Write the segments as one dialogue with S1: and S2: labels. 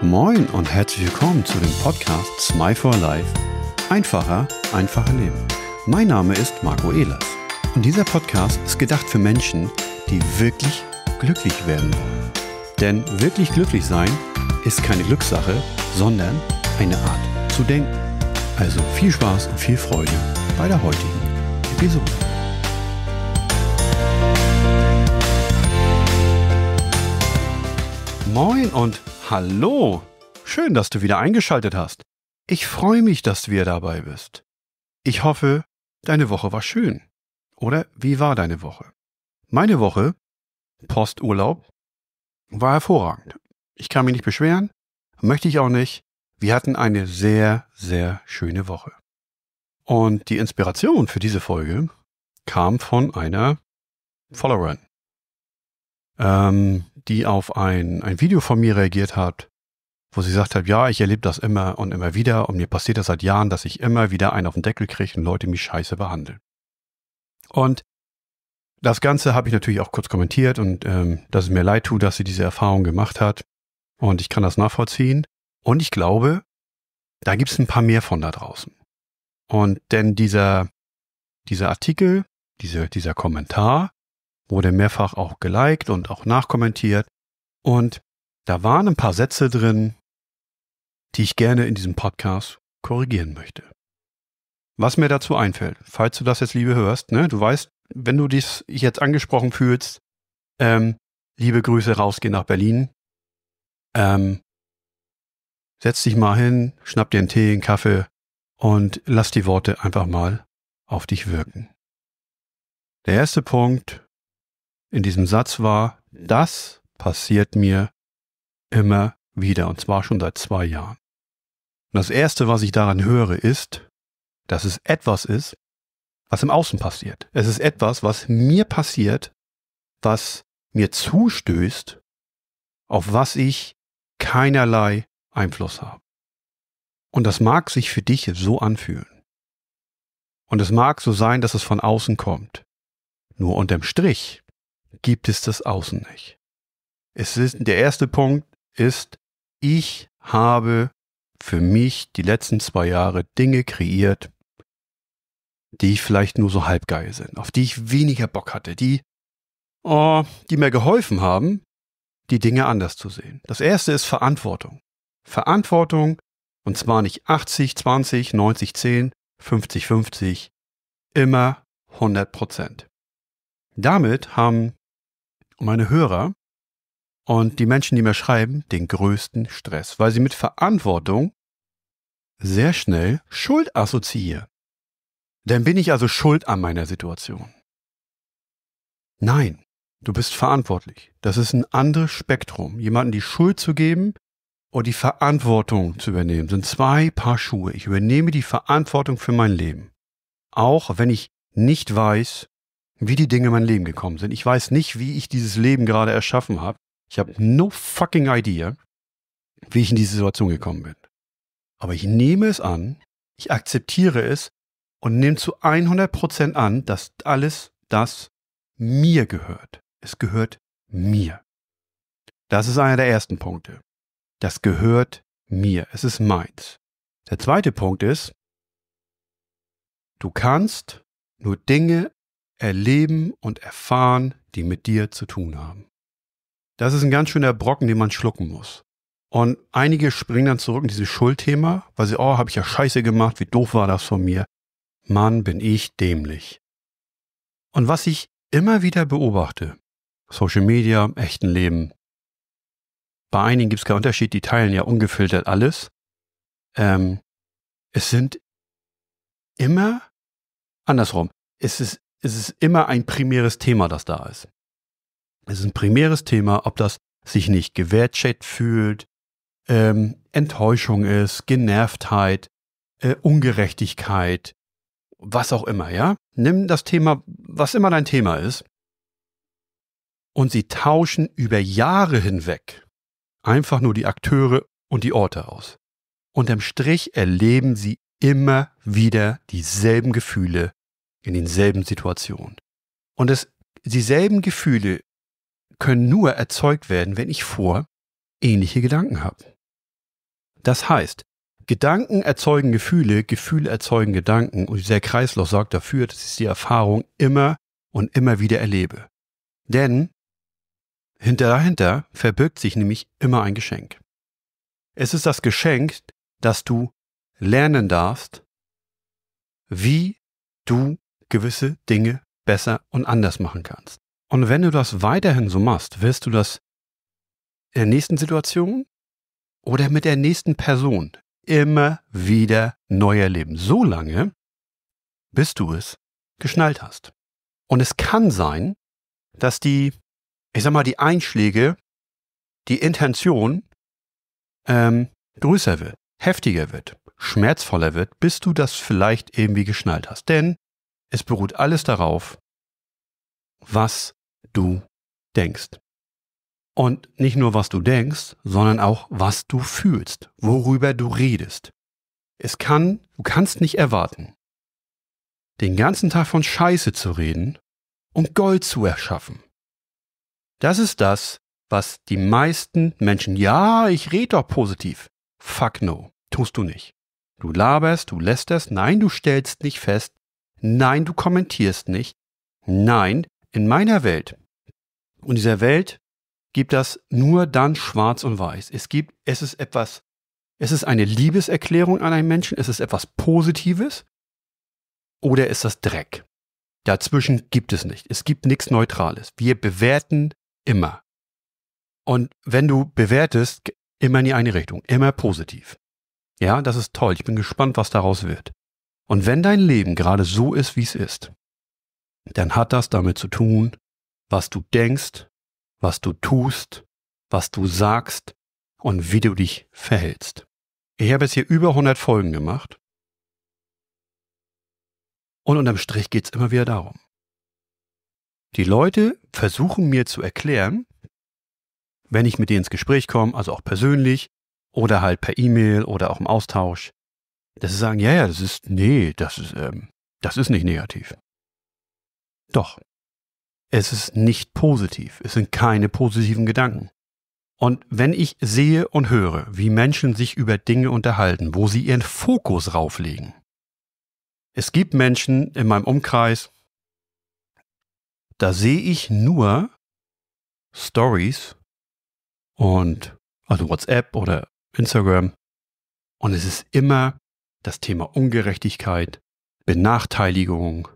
S1: Moin und herzlich willkommen zu dem Podcast Smile for Life. Einfacher, einfacher Leben. Mein Name ist Marco Ehlers. Und dieser Podcast ist gedacht für Menschen, die wirklich glücklich werden wollen. Denn wirklich glücklich sein ist keine Glückssache, sondern eine Art zu denken. Also viel Spaß und viel Freude bei der heutigen Episode. Moin und hallo! Schön, dass du wieder eingeschaltet hast. Ich freue mich, dass du wieder dabei bist. Ich hoffe, deine Woche war schön. Oder wie war deine Woche? Meine Woche, Posturlaub, war hervorragend. Ich kann mich nicht beschweren, möchte ich auch nicht. Wir hatten eine sehr, sehr schöne Woche. Und die Inspiration für diese Folge kam von einer Followerin ähm, die auf ein, ein Video von mir reagiert hat, wo sie gesagt hat, ja, ich erlebe das immer und immer wieder und mir passiert das seit Jahren, dass ich immer wieder einen auf den Deckel kriege und Leute mich scheiße behandeln. Und das Ganze habe ich natürlich auch kurz kommentiert und ähm, dass es mir leid tut, dass sie diese Erfahrung gemacht hat. Und ich kann das nachvollziehen. Und ich glaube, da gibt es ein paar mehr von da draußen. Und denn dieser, dieser Artikel, diese, dieser Kommentar wurde mehrfach auch geliked und auch nachkommentiert. Und da waren ein paar Sätze drin, die ich gerne in diesem Podcast korrigieren möchte. Was mir dazu einfällt, falls du das jetzt, liebe, hörst, ne, du weißt, wenn du dich jetzt angesprochen fühlst, ähm, liebe Grüße rausgehen nach Berlin. Ähm, setz dich mal hin, schnapp dir einen Tee, einen Kaffee und lass die Worte einfach mal auf dich wirken. Der erste Punkt in diesem Satz war, das passiert mir immer wieder, und zwar schon seit zwei Jahren. Und das Erste, was ich daran höre, ist, dass es etwas ist, was im Außen passiert. Es ist etwas, was mir passiert, was mir zustößt, auf was ich keinerlei Einfluss habe. Und das mag sich für dich so anfühlen. Und es mag so sein, dass es von außen kommt. Nur unterm Strich gibt es das Außen nicht. Es ist, der erste Punkt ist, ich habe für mich die letzten zwei Jahre Dinge kreiert, die vielleicht nur so halbgeil sind, auf die ich weniger Bock hatte, die, oh, die mir geholfen haben, die Dinge anders zu sehen. Das erste ist Verantwortung. Verantwortung, und zwar nicht 80, 20, 90, 10, 50, 50, immer 100 Prozent. Damit haben meine Hörer und die Menschen, die mir schreiben, den größten Stress, weil sie mit Verantwortung sehr schnell Schuld assoziieren. Dann bin ich also schuld an meiner Situation. Nein, du bist verantwortlich. Das ist ein anderes Spektrum. Jemanden die Schuld zu geben und die Verantwortung zu übernehmen, sind zwei Paar Schuhe. Ich übernehme die Verantwortung für mein Leben. Auch wenn ich nicht weiß, wie die Dinge in mein Leben gekommen sind. Ich weiß nicht, wie ich dieses Leben gerade erschaffen habe. Ich habe no fucking idea, wie ich in diese Situation gekommen bin. Aber ich nehme es an, ich akzeptiere es und nehme zu 100% an, dass alles das mir gehört. Es gehört mir. Das ist einer der ersten Punkte. Das gehört mir. Es ist meins. Der zweite Punkt ist, du kannst nur Dinge erleben und erfahren, die mit dir zu tun haben. Das ist ein ganz schöner Brocken, den man schlucken muss. Und einige springen dann zurück in dieses Schuldthema, weil sie, oh, habe ich ja scheiße gemacht, wie doof war das von mir. Mann, bin ich dämlich. Und was ich immer wieder beobachte, Social Media, echten Leben, bei einigen gibt es keinen Unterschied, die teilen ja ungefiltert alles. Ähm, es sind immer andersrum. Es ist es ist immer ein primäres Thema, das da ist. Es ist ein primäres Thema, ob das sich nicht gewertschätzt fühlt, ähm, Enttäuschung ist, Genervtheit, äh, Ungerechtigkeit, was auch immer, ja? Nimm das Thema, was immer dein Thema ist, und sie tauschen über Jahre hinweg einfach nur die Akteure und die Orte aus. Unterm Strich erleben sie immer wieder dieselben Gefühle, in denselben Situationen. Und es, dieselben Gefühle können nur erzeugt werden, wenn ich vor ähnliche Gedanken habe. Das heißt, Gedanken erzeugen Gefühle, Gefühle erzeugen Gedanken und dieser Kreislauf sorgt dafür, dass ich die Erfahrung immer und immer wieder erlebe. Denn hinter dahinter verbirgt sich nämlich immer ein Geschenk. Es ist das Geschenk, dass du lernen darfst, wie du gewisse Dinge besser und anders machen kannst. Und wenn du das weiterhin so machst, wirst du das in der nächsten Situation oder mit der nächsten Person immer wieder neu erleben. So lange, bis du es geschnallt hast. Und es kann sein, dass die, ich sag mal, die Einschläge, die Intention ähm, größer wird, heftiger wird, schmerzvoller wird, bis du das vielleicht irgendwie geschnallt hast. Denn es beruht alles darauf, was du denkst. Und nicht nur, was du denkst, sondern auch, was du fühlst, worüber du redest. Es kann, du kannst nicht erwarten, den ganzen Tag von Scheiße zu reden und Gold zu erschaffen. Das ist das, was die meisten Menschen, ja, ich rede doch positiv. Fuck no, tust du nicht. Du laberst, du lästerst, nein, du stellst nicht fest, Nein, du kommentierst nicht. Nein, in meiner Welt und dieser Welt gibt das nur dann schwarz und weiß. Es gibt, es ist etwas, es ist eine Liebeserklärung an einen Menschen, es ist etwas Positives oder ist das Dreck. Dazwischen gibt es nicht. Es gibt nichts Neutrales. Wir bewerten immer. Und wenn du bewertest, immer in die eine Richtung, immer positiv. Ja, das ist toll. Ich bin gespannt, was daraus wird. Und wenn dein Leben gerade so ist, wie es ist, dann hat das damit zu tun, was du denkst, was du tust, was du sagst und wie du dich verhältst. Ich habe jetzt hier über 100 Folgen gemacht. Und unterm Strich geht es immer wieder darum. Die Leute versuchen mir zu erklären, wenn ich mit denen ins Gespräch komme, also auch persönlich oder halt per E-Mail oder auch im Austausch, dass sie sagen, ja, ja, das ist, nee, das ist, ähm, das ist nicht negativ. Doch, es ist nicht positiv, es sind keine positiven Gedanken. Und wenn ich sehe und höre, wie Menschen sich über Dinge unterhalten, wo sie ihren Fokus rauflegen, es gibt Menschen in meinem Umkreis, da sehe ich nur Stories und also WhatsApp oder Instagram und es ist immer das Thema Ungerechtigkeit, Benachteiligung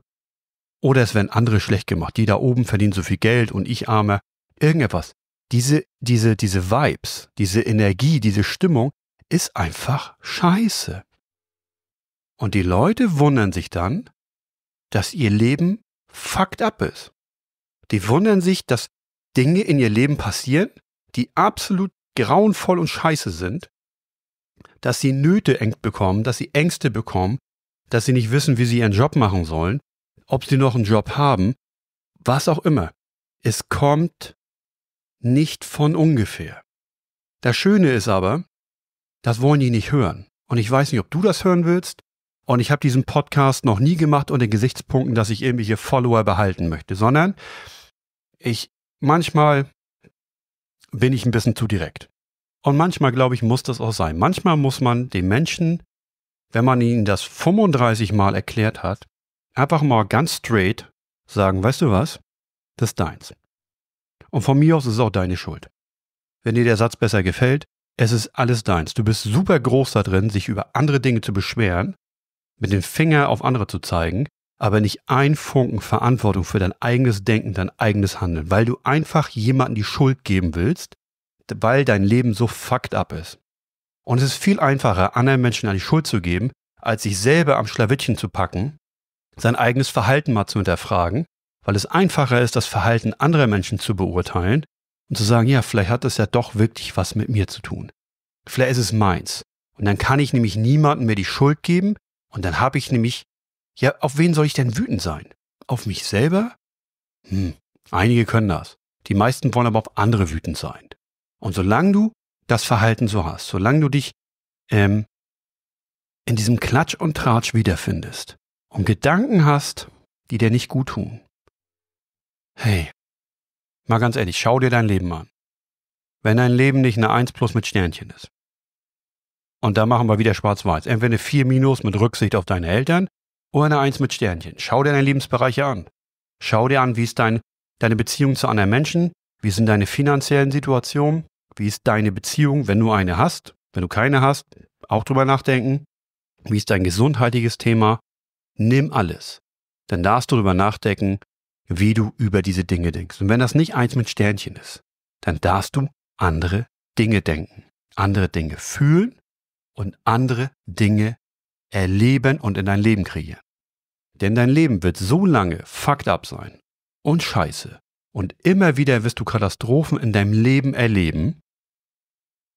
S1: oder es werden andere schlecht gemacht. Die da oben verdienen so viel Geld und ich arme. Irgendetwas. Diese, diese, diese Vibes, diese Energie, diese Stimmung ist einfach scheiße. Und die Leute wundern sich dann, dass ihr Leben fucked up ist. Die wundern sich, dass Dinge in ihr Leben passieren, die absolut grauenvoll und scheiße sind dass sie Nöte eng bekommen, dass sie Ängste bekommen, dass sie nicht wissen, wie sie ihren Job machen sollen, ob sie noch einen Job haben, was auch immer. Es kommt nicht von ungefähr. Das Schöne ist aber, das wollen die nicht hören. Und ich weiß nicht, ob du das hören willst. Und ich habe diesen Podcast noch nie gemacht unter Gesichtspunkten, dass ich irgendwelche Follower behalten möchte, sondern ich manchmal bin ich ein bisschen zu direkt. Und manchmal, glaube ich, muss das auch sein. Manchmal muss man den Menschen, wenn man ihnen das 35 Mal erklärt hat, einfach mal ganz straight sagen, weißt du was, das ist deins. Und von mir aus ist es auch deine Schuld. Wenn dir der Satz besser gefällt, es ist alles deins. Du bist super groß da drin, sich über andere Dinge zu beschweren, mit dem Finger auf andere zu zeigen, aber nicht ein Funken Verantwortung für dein eigenes Denken, dein eigenes Handeln, weil du einfach jemanden die Schuld geben willst, weil dein Leben so fucked up ist. Und es ist viel einfacher, anderen Menschen an die Schuld zu geben, als sich selber am Schlawittchen zu packen, sein eigenes Verhalten mal zu hinterfragen, weil es einfacher ist, das Verhalten anderer Menschen zu beurteilen und zu sagen, ja, vielleicht hat das ja doch wirklich was mit mir zu tun. Vielleicht ist es meins. Und dann kann ich nämlich niemandem mehr die Schuld geben und dann habe ich nämlich, ja, auf wen soll ich denn wütend sein? Auf mich selber? Hm, einige können das. Die meisten wollen aber auf andere wütend sein. Und solange du das Verhalten so hast, solange du dich ähm, in diesem Klatsch und Tratsch wiederfindest und Gedanken hast, die dir nicht gut tun, hey, mal ganz ehrlich, schau dir dein Leben an. Wenn dein Leben nicht eine 1 plus mit Sternchen ist, und da machen wir wieder schwarz-weiß, entweder eine 4 minus mit Rücksicht auf deine Eltern oder eine 1 mit Sternchen. Schau dir deine Lebensbereiche an. Schau dir an, wie ist dein, deine Beziehung zu anderen Menschen, wie sind deine finanziellen Situationen, wie ist deine Beziehung, wenn du eine hast? Wenn du keine hast, auch drüber nachdenken. Wie ist dein gesundheitliches Thema? Nimm alles. Dann darfst du drüber nachdenken, wie du über diese Dinge denkst. Und wenn das nicht eins mit Sternchen ist, dann darfst du andere Dinge denken, andere Dinge fühlen und andere Dinge erleben und in dein Leben kreieren. Denn dein Leben wird so lange fucked up sein und scheiße. Und immer wieder wirst du Katastrophen in deinem Leben erleben,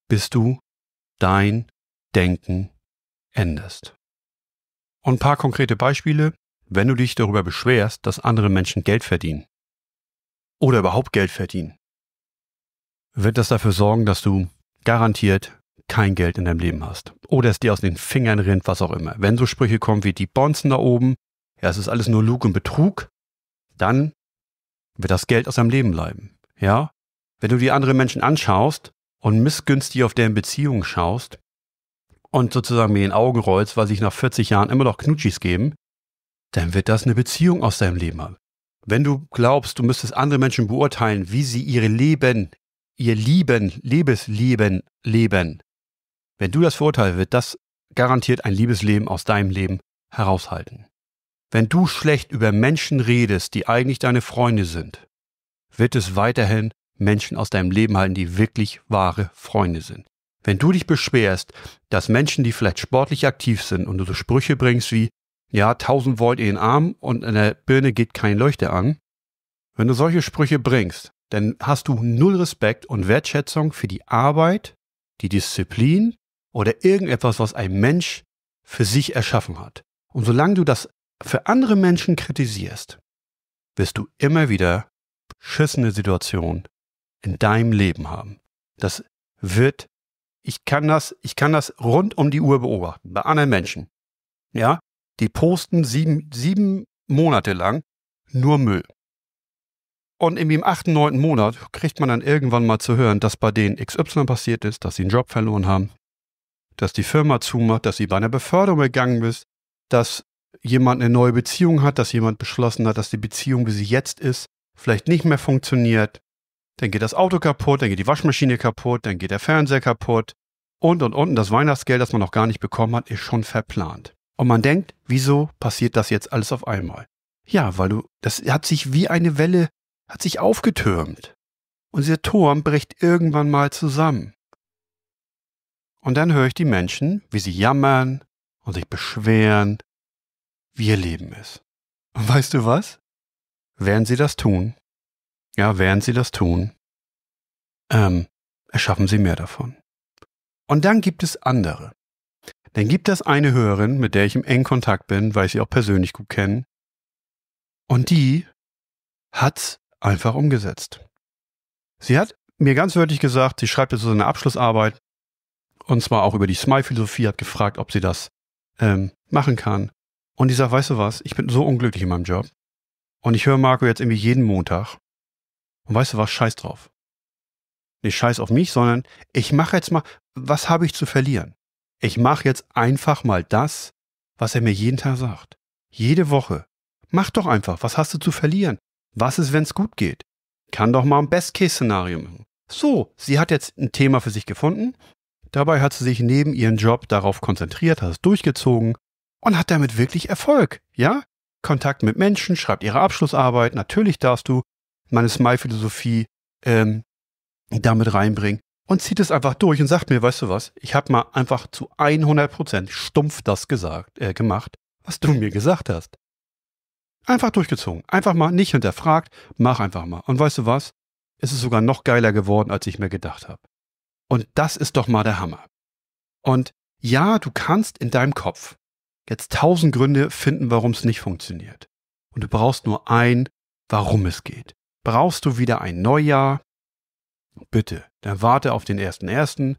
S1: bis du dein Denken änderst. Und ein paar konkrete Beispiele, wenn du dich darüber beschwerst, dass andere Menschen Geld verdienen oder überhaupt Geld verdienen, wird das dafür sorgen, dass du garantiert kein Geld in deinem Leben hast oder es dir aus den Fingern rinnt, was auch immer. Wenn so Sprüche kommen wie die Bonzen da oben, ja, es ist alles nur Lug und Betrug, dann wird das Geld aus deinem Leben bleiben. Ja? Wenn du die anderen Menschen anschaust, und missgünstig auf deren Beziehung schaust und sozusagen mir in den Augen rollst, weil sich nach 40 Jahren immer noch Knutschis geben, dann wird das eine Beziehung aus deinem Leben haben. Wenn du glaubst, du müsstest andere Menschen beurteilen, wie sie ihre Leben, ihr Lieben, Liebesleben leben, wenn du das verurteilst, wird das garantiert ein Liebesleben aus deinem Leben heraushalten. Wenn du schlecht über Menschen redest, die eigentlich deine Freunde sind, wird es weiterhin Menschen aus deinem Leben halten, die wirklich wahre Freunde sind. Wenn du dich beschwerst, dass Menschen, die vielleicht sportlich aktiv sind und du so Sprüche bringst wie, ja, 1000 Volt in den Arm und in der Birne geht kein Leuchte an, wenn du solche Sprüche bringst, dann hast du null Respekt und Wertschätzung für die Arbeit, die Disziplin oder irgendetwas, was ein Mensch für sich erschaffen hat. Und solange du das für andere Menschen kritisierst, wirst du immer wieder beschissene Situationen in deinem Leben haben. Das wird, ich kann das, ich kann das rund um die Uhr beobachten, bei anderen Menschen. Ja, die posten sieben, sieben Monate lang nur Müll. Und im achten, neunten Monat kriegt man dann irgendwann mal zu hören, dass bei denen XY passiert ist, dass sie einen Job verloren haben, dass die Firma zumacht, dass sie bei einer Beförderung gegangen ist, dass jemand eine neue Beziehung hat, dass jemand beschlossen hat, dass die Beziehung, wie sie jetzt ist, vielleicht nicht mehr funktioniert, dann geht das Auto kaputt, dann geht die Waschmaschine kaputt, dann geht der Fernseher kaputt und und unten Das Weihnachtsgeld, das man noch gar nicht bekommen hat, ist schon verplant. Und man denkt, wieso passiert das jetzt alles auf einmal? Ja, weil du, das hat sich wie eine Welle, hat sich aufgetürmt. Und dieser Turm bricht irgendwann mal zusammen. Und dann höre ich die Menschen, wie sie jammern und sich beschweren, wie ihr Leben ist. Und weißt du was? Werden sie das tun, ja, während sie das tun, ähm, erschaffen sie mehr davon. Und dann gibt es andere. Dann gibt es eine Hörerin, mit der ich im engen Kontakt bin, weil ich sie auch persönlich gut kenne. Und die hat's einfach umgesetzt. Sie hat mir ganz wörtlich gesagt, sie schreibt jetzt so eine Abschlussarbeit und zwar auch über die Smile-Philosophie, hat gefragt, ob sie das ähm, machen kann. Und ich sage, weißt du was, ich bin so unglücklich in meinem Job. Und ich höre Marco jetzt irgendwie jeden Montag. Und weißt du was, scheiß drauf. Nicht scheiß auf mich, sondern ich mache jetzt mal, was habe ich zu verlieren? Ich mache jetzt einfach mal das, was er mir jeden Tag sagt. Jede Woche. Mach doch einfach, was hast du zu verlieren? Was ist, wenn es gut geht? Kann doch mal ein Best-Case-Szenario machen. So, sie hat jetzt ein Thema für sich gefunden. Dabei hat sie sich neben ihrem Job darauf konzentriert, hat es durchgezogen und hat damit wirklich Erfolg. Ja? Kontakt mit Menschen, schreibt ihre Abschlussarbeit, natürlich darfst du meine Smile-Philosophie ähm, damit reinbringen und zieht es einfach durch und sagt mir, weißt du was, ich habe mal einfach zu 100% stumpf das gesagt, äh, gemacht, was du mir gesagt hast. Einfach durchgezogen, einfach mal nicht hinterfragt, mach einfach mal. Und weißt du was, es ist sogar noch geiler geworden, als ich mir gedacht habe. Und das ist doch mal der Hammer. Und ja, du kannst in deinem Kopf jetzt tausend Gründe finden, warum es nicht funktioniert. Und du brauchst nur ein, warum es geht. Brauchst du wieder ein Neujahr? Bitte, dann warte auf den 1.1.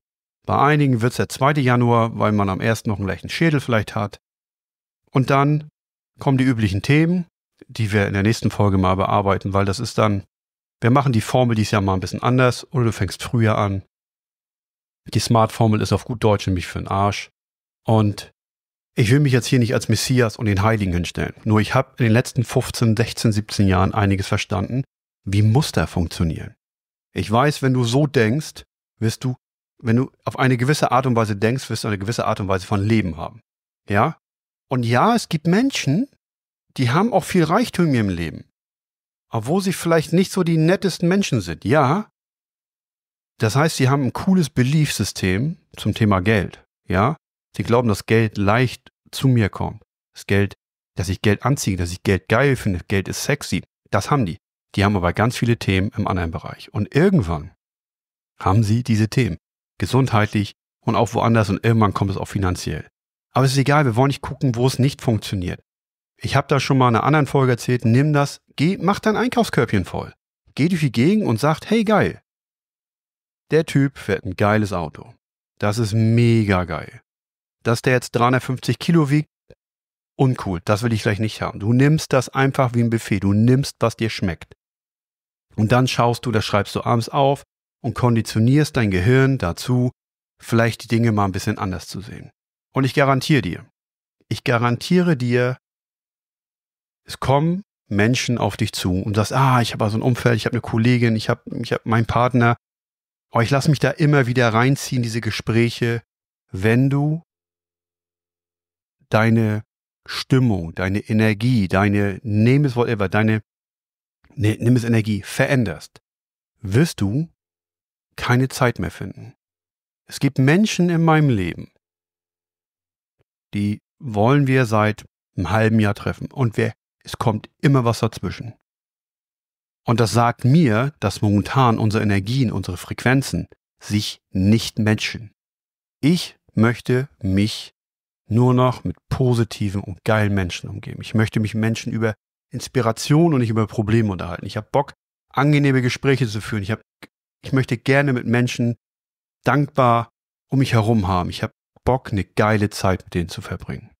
S1: Bei einigen wird es der 2. Januar, weil man am 1. noch einen leichten Schädel vielleicht hat. Und dann kommen die üblichen Themen, die wir in der nächsten Folge mal bearbeiten, weil das ist dann, wir machen die Formel dieses Jahr mal ein bisschen anders oder du fängst früher an. Die Smart-Formel ist auf gut Deutsch nämlich für den Arsch. Und ich will mich jetzt hier nicht als Messias und den Heiligen hinstellen. Nur ich habe in den letzten 15, 16, 17 Jahren einiges verstanden wie Muster funktionieren. Ich weiß, wenn du so denkst, wirst du, wenn du auf eine gewisse Art und Weise denkst, wirst du eine gewisse Art und Weise von Leben haben. Ja? Und ja, es gibt Menschen, die haben auch viel Reichtum im Leben. Obwohl sie vielleicht nicht so die nettesten Menschen sind. Ja. Das heißt, sie haben ein cooles Beliefsystem zum Thema Geld. Ja. Sie glauben, dass Geld leicht zu mir kommt. Das Geld, dass ich Geld anziehe, dass ich Geld geil finde. Geld ist sexy. Das haben die. Die haben aber ganz viele Themen im anderen Bereich. Und irgendwann haben sie diese Themen. Gesundheitlich und auch woanders und irgendwann kommt es auch finanziell. Aber es ist egal, wir wollen nicht gucken, wo es nicht funktioniert. Ich habe da schon mal in einer anderen Folge erzählt, nimm das, geh, mach dein Einkaufskörbchen voll. Geh durch die Gegend und sagt, hey geil. Der Typ fährt ein geiles Auto. Das ist mega geil. Dass der jetzt 350 Kilo wiegt, uncool, das will ich gleich nicht haben. Du nimmst das einfach wie ein Buffet, du nimmst, was dir schmeckt. Und dann schaust du, das schreibst du abends auf und konditionierst dein Gehirn dazu, vielleicht die Dinge mal ein bisschen anders zu sehen. Und ich garantiere dir, ich garantiere dir, es kommen Menschen auf dich zu und sagst, ah, ich habe so also ein Umfeld, ich habe eine Kollegin, ich habe ich hab meinen Partner. Aber ich lasse mich da immer wieder reinziehen, diese Gespräche, wenn du deine Stimmung, deine Energie, deine, name it whatever, deine nimm es Energie, veränderst, wirst du keine Zeit mehr finden. Es gibt Menschen in meinem Leben, die wollen wir seit einem halben Jahr treffen und wer, es kommt immer was dazwischen. Und das sagt mir, dass momentan unsere Energien, unsere Frequenzen sich nicht matchen. Ich möchte mich nur noch mit positiven und geilen Menschen umgeben. Ich möchte mich Menschen über Inspiration und nicht über Probleme unterhalten. Ich habe Bock, angenehme Gespräche zu führen. Ich, hab, ich möchte gerne mit Menschen dankbar um mich herum haben. Ich habe Bock, eine geile Zeit mit denen zu verbringen.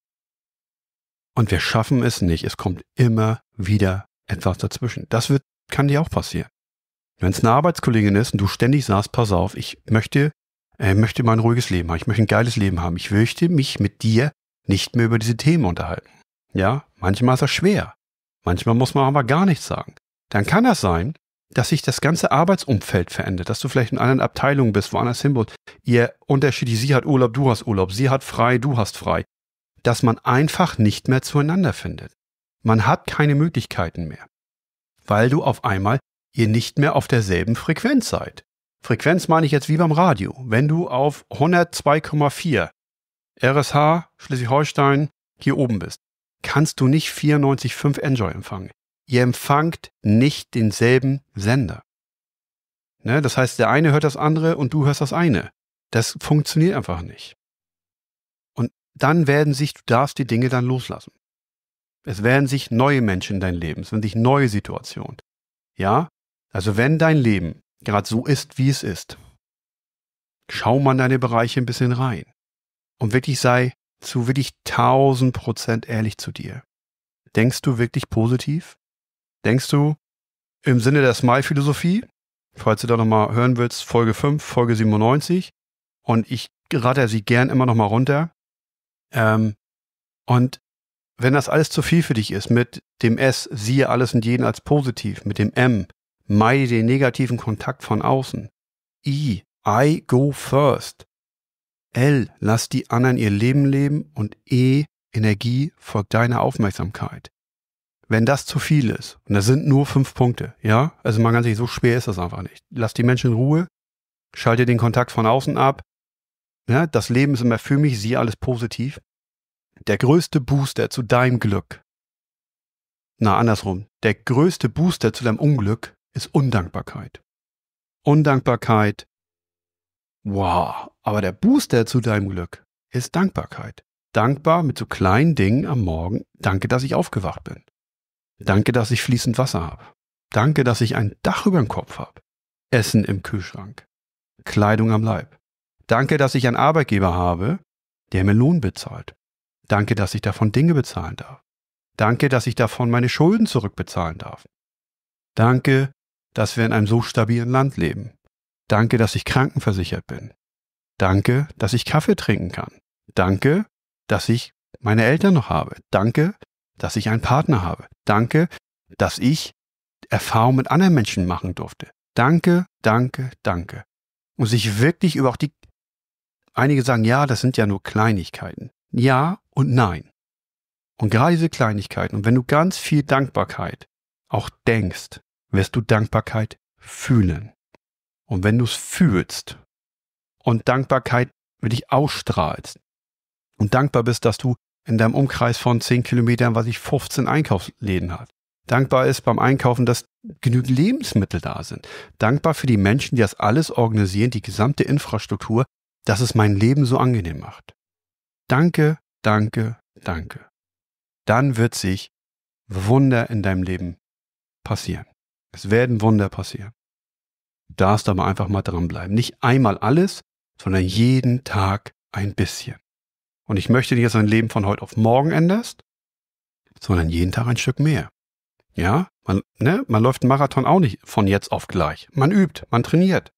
S1: Und wir schaffen es nicht. Es kommt immer wieder etwas dazwischen. Das wird, kann dir auch passieren. Wenn es eine Arbeitskollegin ist und du ständig sagst, pass auf, ich möchte, äh, möchte mal ruhiges Leben haben, ich möchte ein geiles Leben haben, ich möchte mich mit dir nicht mehr über diese Themen unterhalten. Ja, manchmal ist das schwer. Manchmal muss man aber gar nichts sagen. Dann kann das sein, dass sich das ganze Arbeitsumfeld verändert, dass du vielleicht in anderen Abteilungen bist, woanders hin bist. Ihr unterschiedlich, sie hat Urlaub, du hast Urlaub, sie hat frei, du hast frei. Dass man einfach nicht mehr zueinander findet. Man hat keine Möglichkeiten mehr, weil du auf einmal ihr nicht mehr auf derselben Frequenz seid. Frequenz meine ich jetzt wie beim Radio. Wenn du auf 102,4 RSH Schleswig-Holstein hier oben bist, kannst du nicht 94.5 Enjoy empfangen. Ihr empfangt nicht denselben Sender. Ne? Das heißt, der eine hört das andere und du hörst das eine. Das funktioniert einfach nicht. Und dann werden sich, du darfst die Dinge dann loslassen. Es werden sich neue Menschen in dein Leben, es werden sich neue Situationen. Ja? Also wenn dein Leben gerade so ist, wie es ist, schau mal in deine Bereiche ein bisschen rein. Und wirklich sei zu wirklich 1000 Prozent ehrlich zu dir. Denkst du wirklich positiv? Denkst du im Sinne der Smile-Philosophie? Falls du da nochmal hören willst, Folge 5, Folge 97. Und ich rate sie gern immer nochmal runter. Ähm, und wenn das alles zu viel für dich ist, mit dem S, siehe alles und jeden als positiv, mit dem M, meide den negativen Kontakt von außen. I, I go first. L, lass die anderen ihr Leben leben und E, Energie folgt deiner Aufmerksamkeit. Wenn das zu viel ist, und das sind nur fünf Punkte, ja, also man kann sich so schwer ist das einfach nicht. Lass die Menschen in Ruhe, schalte den Kontakt von außen ab. Ja, das Leben ist immer für mich, sieh alles positiv. Der größte Booster zu deinem Glück. Na, andersrum. Der größte Booster zu deinem Unglück ist Undankbarkeit. Undankbarkeit Wow, aber der Booster zu deinem Glück ist Dankbarkeit. Dankbar mit so kleinen Dingen am Morgen. Danke, dass ich aufgewacht bin. Danke, dass ich fließend Wasser habe. Danke, dass ich ein Dach über dem Kopf habe. Essen im Kühlschrank. Kleidung am Leib. Danke, dass ich einen Arbeitgeber habe, der mir Lohn bezahlt. Danke, dass ich davon Dinge bezahlen darf. Danke, dass ich davon meine Schulden zurückbezahlen darf. Danke, dass wir in einem so stabilen Land leben. Danke, dass ich krankenversichert bin. Danke, dass ich Kaffee trinken kann. Danke, dass ich meine Eltern noch habe. Danke, dass ich einen Partner habe. Danke, dass ich Erfahrungen mit anderen Menschen machen durfte. Danke, danke, danke. Und sich wirklich über auch die... Einige sagen, ja, das sind ja nur Kleinigkeiten. Ja und nein. Und gerade diese Kleinigkeiten, und wenn du ganz viel Dankbarkeit auch denkst, wirst du Dankbarkeit fühlen und wenn du es fühlst und Dankbarkeit wirklich ausstrahlst und dankbar bist, dass du in deinem Umkreis von 10 Kilometern, was ich 15 Einkaufsläden hat. Dankbar ist beim Einkaufen, dass genügend Lebensmittel da sind. Dankbar für die Menschen, die das alles organisieren, die gesamte Infrastruktur, dass es mein Leben so angenehm macht. Danke, danke, danke. Dann wird sich Wunder in deinem Leben passieren. Es werden Wunder passieren darfst aber einfach mal dranbleiben. Nicht einmal alles, sondern jeden Tag ein bisschen. Und ich möchte nicht, dass du dein Leben von heute auf morgen änderst, sondern jeden Tag ein Stück mehr. Ja, man, ne, man läuft einen Marathon auch nicht von jetzt auf gleich. Man übt, man trainiert.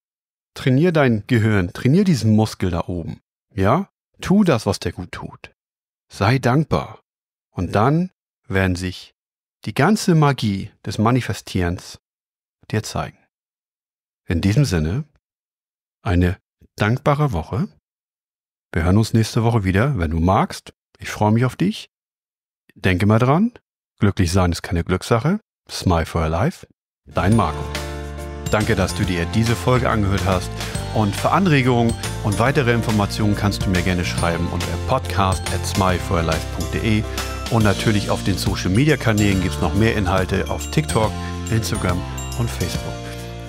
S1: Trainier dein Gehirn, trainier diesen Muskel da oben. Ja, tu das, was der gut tut. Sei dankbar. Und dann werden sich die ganze Magie des Manifestierens dir zeigen. In diesem Sinne, eine dankbare Woche. Wir hören uns nächste Woche wieder, wenn du magst. Ich freue mich auf dich. Denke mal dran, glücklich sein ist keine Glückssache. Smile for your life. Dein Marco. Danke, dass du dir diese Folge angehört hast. Und für Anregungen und weitere Informationen kannst du mir gerne schreiben unter podcast at smileforlife.de und natürlich auf den Social Media Kanälen gibt es noch mehr Inhalte auf TikTok, Instagram und Facebook.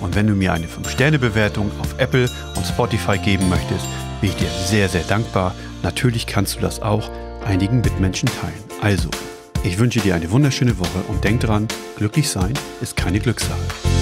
S1: Und wenn du mir eine 5-Sterne-Bewertung auf Apple und Spotify geben möchtest, bin ich dir sehr, sehr dankbar. Natürlich kannst du das auch einigen Mitmenschen teilen. Also, ich wünsche dir eine wunderschöne Woche und denk dran, glücklich sein ist keine Glückssache.